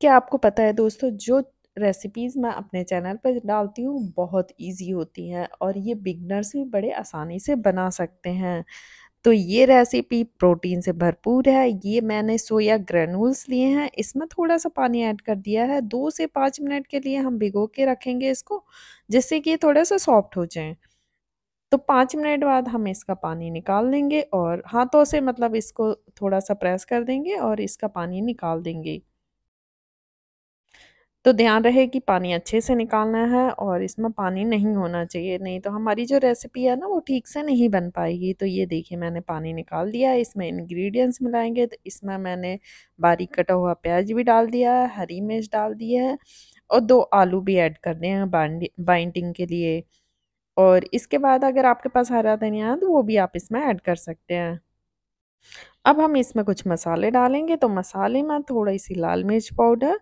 क्या आपको पता है दोस्तों जो रेसिपीज़ मैं अपने चैनल पर डालती हूँ बहुत इजी होती हैं और ये बिगनर्स भी बड़े आसानी से बना सकते हैं तो ये रेसिपी प्रोटीन से भरपूर है ये मैंने सोया ग्रेनुल्स लिए हैं इसमें थोड़ा सा पानी ऐड कर दिया है दो से पाँच मिनट के लिए हम भिगो के रखेंगे इसको जिससे कि ये थोड़ा सा सॉफ्ट हो जाए तो पाँच मिनट बाद हम इसका पानी निकाल लेंगे और हाथों से मतलब इसको थोड़ा सा प्रेस कर देंगे और इसका पानी निकाल देंगे तो ध्यान रहे कि पानी अच्छे से निकालना है और इसमें पानी नहीं होना चाहिए नहीं तो हमारी जो रेसिपी है ना वो ठीक से नहीं बन पाएगी तो ये देखिए मैंने पानी निकाल दिया है इसमें इंग्रेडिएंट्स मिलाएंगे तो इसमें मैंने बारीक कटा हुआ प्याज भी डाल दिया है हरी मिर्च डाल दी है और दो आलू भी ऐड कर दिए हैं बाइंडिंग के लिए और इसके बाद अगर आपके पास हरा धनिया है तो वो भी आप इसमें ऐड कर सकते हैं अब हम इसमें कुछ मसाले डालेंगे तो मसाले में थोड़ी सी लाल मिर्च पाउडर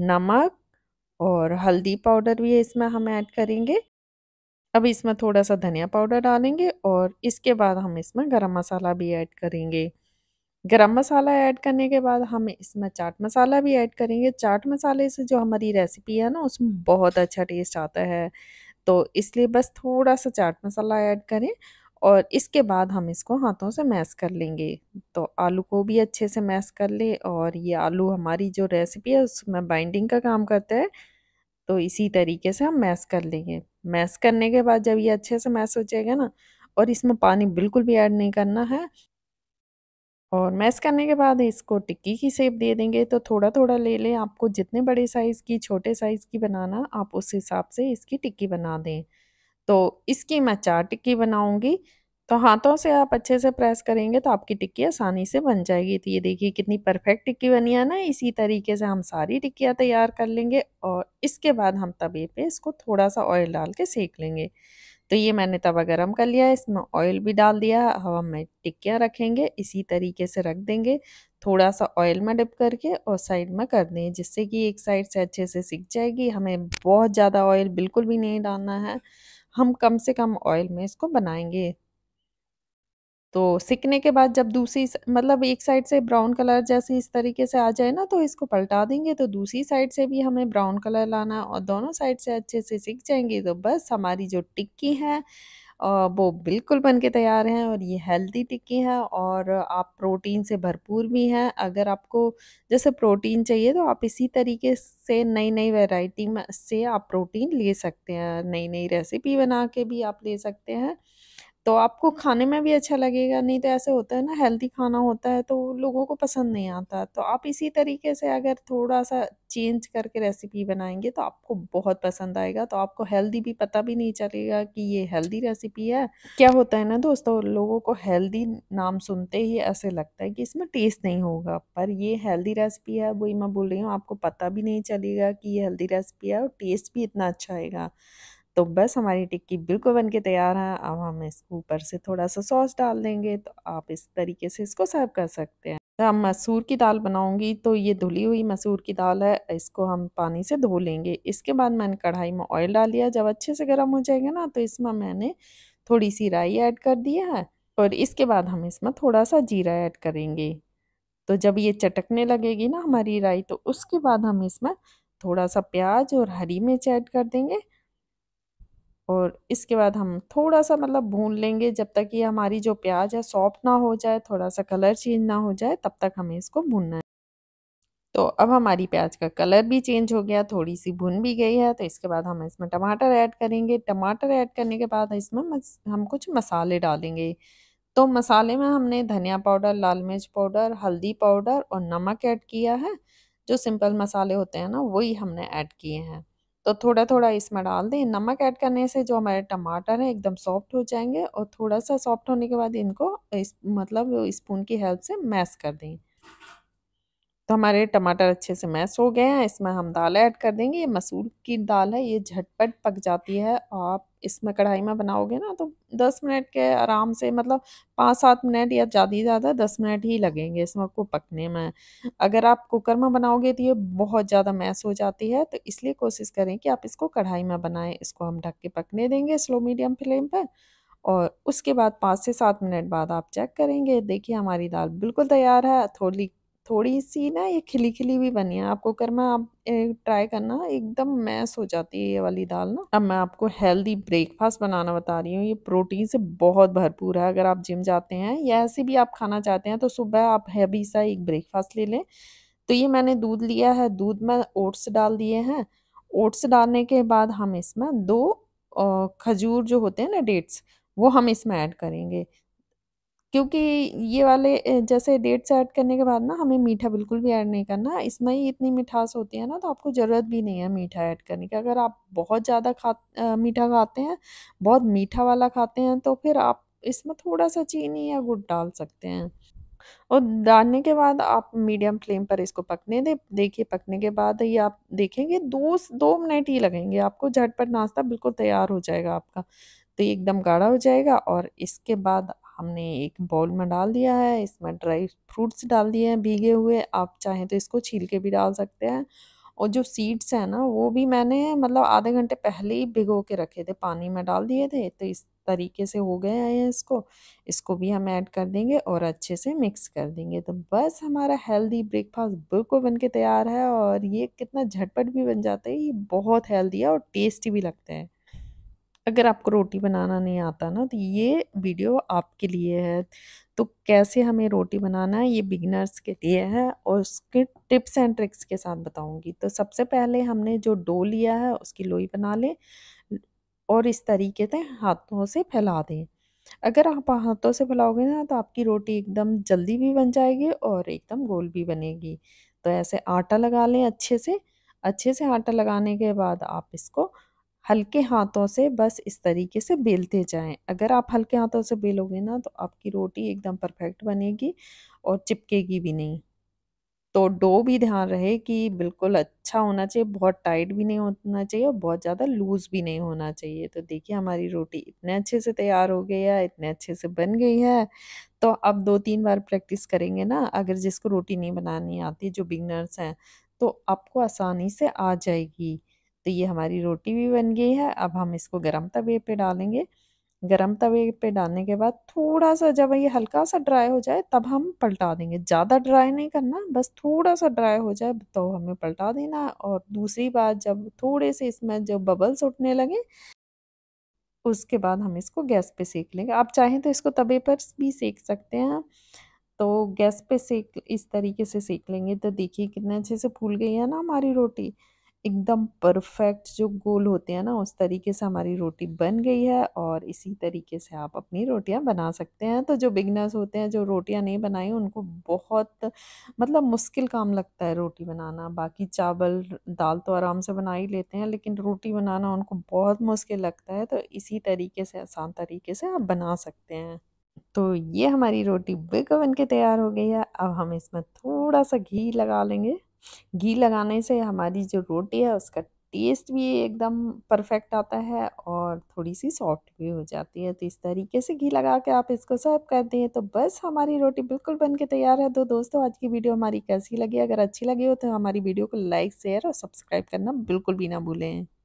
नमक और हल्दी पाउडर भी है इसमें हम ऐड करेंगे अब इसमें थोड़ा सा धनिया पाउडर डालेंगे और इसके बाद हम इसमें गरम मसाला भी ऐड करेंगे गरम मसाला ऐड करने के बाद हम इसमें चाट मसाला भी ऐड करेंगे चाट मसाले से जो हमारी रेसिपी है ना उसमें बहुत अच्छा टेस्ट आता है तो इसलिए बस थोड़ा सा चाट मसाला ऐड करें और इसके बाद हम इसको हाथों से मैश कर लेंगे तो आलू को भी अच्छे से मैश कर ले और ये आलू हमारी जो रेसिपी है उसमें बाइंडिंग का काम करता है तो इसी तरीके से हम मैश कर लेंगे मैश करने के बाद जब ये अच्छे से मैश हो जाएगा ना और इसमें पानी बिल्कुल भी ऐड नहीं करना है और मैश करने के बाद इसको टिक्की की सेप दे देंगे तो थोड़ा थोड़ा ले लें आपको जितने बड़े साइज़ की छोटे साइज़ की बनाना आप उस हिसाब से इसकी टिक्की बना दें तो इसकी मैं चार टिक्की बनाऊंगी तो हाथों से आप अच्छे से प्रेस करेंगे तो आपकी टिक्की आसानी से बन जाएगी तो ये देखिए कितनी परफेक्ट टिक्की बनी है ना इसी तरीके से हम सारी टिक्कियाँ तैयार कर लेंगे और इसके बाद हम तवे पे इसको थोड़ा सा ऑयल डाल के सेक लेंगे तो ये मैंने तवा गरम कर लिया है इसमें ऑयल भी डाल दिया है अब हमें टिक्कियाँ रखेंगे इसी तरीके से रख देंगे थोड़ा सा ऑयल में डिप करके और साइड में कर दें जिससे कि एक साइड से अच्छे से सीख जाएगी हमें बहुत ज़्यादा ऑयल बिल्कुल भी नहीं डालना है हम कम से कम ऑयल में इसको बनाएंगे तो सिकने के बाद जब दूसरी मतलब एक साइड से ब्राउन कलर जैसे इस तरीके से आ जाए ना तो इसको पलटा देंगे तो दूसरी साइड से भी हमें ब्राउन कलर लाना और दोनों साइड से अच्छे से सिक जाएंगे तो बस हमारी जो टिक्की है वो बिल्कुल बन के तैयार हैं और ये हेल्दी टिक्की हैं और आप प्रोटीन से भरपूर भी हैं अगर आपको जैसे प्रोटीन चाहिए तो आप इसी तरीके से नई नई वैरायटी में से आप प्रोटीन ले सकते हैं नई नई रेसिपी बना के भी आप ले सकते हैं तो आपको खाने में भी अच्छा लगेगा नहीं तो ऐसे होता है ना हेल्दी खाना होता है तो लोगों को पसंद नहीं आता तो आप इसी तरीके से अगर थोड़ा सा चेंज करके रेसिपी बनाएंगे तो आपको बहुत पसंद आएगा तो आपको हेल्दी भी पता भी नहीं चलेगा कि ये हेल्दी रेसिपी है क्या होता है ना दोस्तों लोगों को हेल्दी नाम सुनते ही ऐसे लगता है कि इसमें टेस्ट नहीं होगा पर ये हेल्दी रेसिपी है वही मैं बोल रही हूँ आपको पता भी नहीं चलेगा कि ये हेल्दी रेसिपी है और टेस्ट भी इतना अच्छा आएगा तो बस हमारी टिक्की बिल्कुल बन के तैयार है अब हम इसको ऊपर से थोड़ा सा सॉस डाल देंगे तो आप इस तरीके से इसको सर्व कर सकते हैं तो हम मसूर की दाल बनाऊंगी तो ये धुली हुई मसूर की दाल है इसको हम पानी से धो लेंगे इसके बाद मैंने कढ़ाई में ऑयल डाल लिया जब अच्छे से गर्म हो जाएगा ना तो इसमें मैंने थोड़ी सी राई ऐड कर दिया है और इसके बाद हम इसमें थोड़ा सा जीरा ऐड करेंगे तो जब ये चटकने लगेगी ना हमारी राई तो उसके बाद हम इसमें थोड़ा सा प्याज और हरी मिर्च ऐड कर देंगे और इसके बाद हम थोड़ा सा मतलब भून लेंगे जब तक ये हमारी जो प्याज है सॉफ्ट ना हो जाए थोड़ा सा कलर चेंज ना हो जाए तब तक हमें इसको भूनना है तो अब हमारी प्याज का कलर भी चेंज हो गया थोड़ी सी भुन भी गई है तो इसके बाद हम इसमें टमाटर ऐड करेंगे टमाटर ऐड करने के बाद इसमें हम कुछ मसाले डालेंगे तो मसाले में हमने धनिया पाउडर लाल मिर्च पाउडर हल्दी पाउडर और नमक ऐड किया है जो सिंपल मसाले होते हैं ना वही हमने ऐड किए हैं तो थोड़ा थोड़ा इसमें डाल दें नमक ऐड करने से जो हमारे टमाटर हैं एकदम सॉफ्ट हो जाएंगे और थोड़ा सा सॉफ्ट होने के बाद इनको इस मतलब स्पून की हेल्प से मैश कर दें तो हमारे टमाटर अच्छे से मैश हो गए हैं इसमें हम दाल ऐड कर देंगे ये मसूर की दाल है ये झटपट पक जाती है आप इसमें कढ़ाई में बनाओगे ना तो दस मिनट के आराम से मतलब पाँच सात मिनट या ज़्यादा ही ज़्यादा दस मिनट ही लगेंगे इसमें को पकने में अगर आप कुकर में बनाओगे तो ये बहुत ज़्यादा मैस हो जाती है तो इसलिए कोशिश करें कि आप इसको कढ़ाई में बनाएं इसको हम ढक के पकने देंगे स्लो मीडियम फ्लेम पर और उसके बाद पाँच से सात मिनट बाद आप चेक करेंगे देखिए हमारी दाल बिल्कुल तैयार है थोड़ी थोड़ी सी ना ये खिली खिली भी बनी है आपको करना आप ट्राई करना एकदम मैस हो जाती है ये वाली दाल ना अब मैं आपको हेल्दी ब्रेकफास्ट बनाना बता रही हूँ ये प्रोटीन से बहुत भरपूर है अगर आप जिम जाते हैं या ऐसे भी आप खाना चाहते हैं तो सुबह आप हैवी सा एक ब्रेकफास्ट ले लें तो ये मैंने दूध लिया है दूध में ओट्स डाल दिए हैं ओट्स डालने के बाद हम इसमें दो खजूर जो होते हैं ना डेट्स वो हम इसमें ऐड करेंगे क्योंकि ये वाले जैसे जैसे से ऐड करने के बाद ना हमें मीठा बिल्कुल भी ऐड नहीं करना इसमें ही इतनी मिठास होती है ना तो आपको ज़रूरत भी नहीं है मीठा ऐड करने की अगर आप बहुत ज़्यादा खा मीठा खाते हैं बहुत मीठा वाला खाते हैं तो फिर आप इसमें थोड़ा सा चीनी या गुड़ डाल सकते हैं और डालने के बाद आप मीडियम फ्लेम पर इसको पकने दें देखिए पकने के बाद ये आप देखेंगे दो दो मिनट ही लगेंगे आपको झटपट नाश्ता बिल्कुल तैयार हो जाएगा आपका तो ये एकदम गाढ़ा हो जाएगा और इसके बाद हमने एक बाउल में डाल दिया है इसमें ड्राई फ्रूट्स डाल दिए हैं भीगे हुए आप चाहें तो इसको छील के भी डाल सकते हैं और जो सीड्स हैं ना वो भी मैंने मतलब आधे घंटे पहले ही भिगो के रखे थे पानी में डाल दिए थे तो इस तरीके से हो गए हैं इसको इसको भी हम ऐड कर देंगे और अच्छे से मिक्स कर देंगे तो बस हमारा हेल्दी ब्रेकफास्ट बिल्कुल बन के तैयार है और ये कितना झटपट भी बन जाता है ये बहुत हेल्दी है और टेस्टी भी लगते हैं अगर आपको रोटी बनाना नहीं आता ना तो ये वीडियो आपके लिए है तो कैसे हमें रोटी बनाना है ये बिगनर्स के लिए है और उसके टिप्स एंड ट्रिक्स के साथ बताऊंगी तो सबसे पहले हमने जो डो लिया है उसकी लोई बना लें और इस तरीके से हाथों से फैला दें अगर आप हाथों से फैलाओगे ना तो आपकी रोटी एकदम जल्दी भी बन जाएगी और एकदम गोल भी बनेगी तो ऐसे आटा लगा लें अच्छे से अच्छे से आटा लगाने के बाद आप इसको हल्के हाथों से बस इस तरीके से बेलते जाएं अगर आप हल्के हाथों से बेलोगे ना तो आपकी रोटी एकदम परफेक्ट बनेगी और चिपकेगी भी नहीं तो डो भी ध्यान रहे कि बिल्कुल अच्छा होना चाहिए बहुत टाइट भी नहीं होना चाहिए और बहुत ज़्यादा लूज़ भी नहीं होना चाहिए तो देखिए हमारी रोटी इतने अच्छे से तैयार हो गई है इतने अच्छे से बन गई है तो अब दो तीन बार प्रैक्टिस करेंगे ना अगर जिसको रोटी नहीं बनानी आती जो बिगनर्स हैं तो आपको आसानी से आ जाएगी तो ये हमारी रोटी भी बन गई है अब हम इसको गरम तवे पे डालेंगे गरम तवे पे डालने के बाद थोड़ा सा जब ये हल्का सा ड्राई हो जाए तब हम पलटा देंगे ज़्यादा ड्राई नहीं करना बस थोड़ा सा ड्राई हो जाए तो हमें पलटा देना और दूसरी बार जब थोड़े से इसमें जो बबल्स उठने लगे उसके बाद हम इसको गैस पे सेक लेंगे आप चाहें तो इसको तवे पर भी सेक सकते हैं तो गैस पे सेक इस तरीके से सेक लेंगे तो देखिए कितने अच्छे से फूल गई है ना हमारी रोटी एकदम परफेक्ट जो गोल होते हैं ना उस तरीके से हमारी रोटी बन गई है और इसी तरीके से आप अपनी रोटियां बना सकते हैं तो जो बिगनर्स होते हैं जो रोटियां नहीं बनाई उनको बहुत मतलब मुश्किल काम लगता है रोटी बनाना बाकी चावल दाल तो आराम से बना ही लेते हैं लेकिन रोटी बनाना उनको बहुत मुश्किल लगता है तो इसी तरीके से आसान तरीके से आप बना सकते हैं तो ये हमारी रोटी बिग ओवन के तैयार हो गई है अब हम इसमें थोड़ा सा घी लगा लेंगे घी लगाने से हमारी जो रोटी है उसका टेस्ट भी एकदम परफेक्ट आता है और थोड़ी सी सॉफ्ट भी हो जाती है तो इस तरीके से घी लगा के आप इसको सर्व कर दिए तो बस हमारी रोटी बिल्कुल बन के तैयार है तो दोस्तों आज की वीडियो हमारी कैसी लगी अगर अच्छी लगी हो तो हमारी वीडियो को लाइक शेयर और सब्सक्राइब करना बिल्कुल भी ना भूलें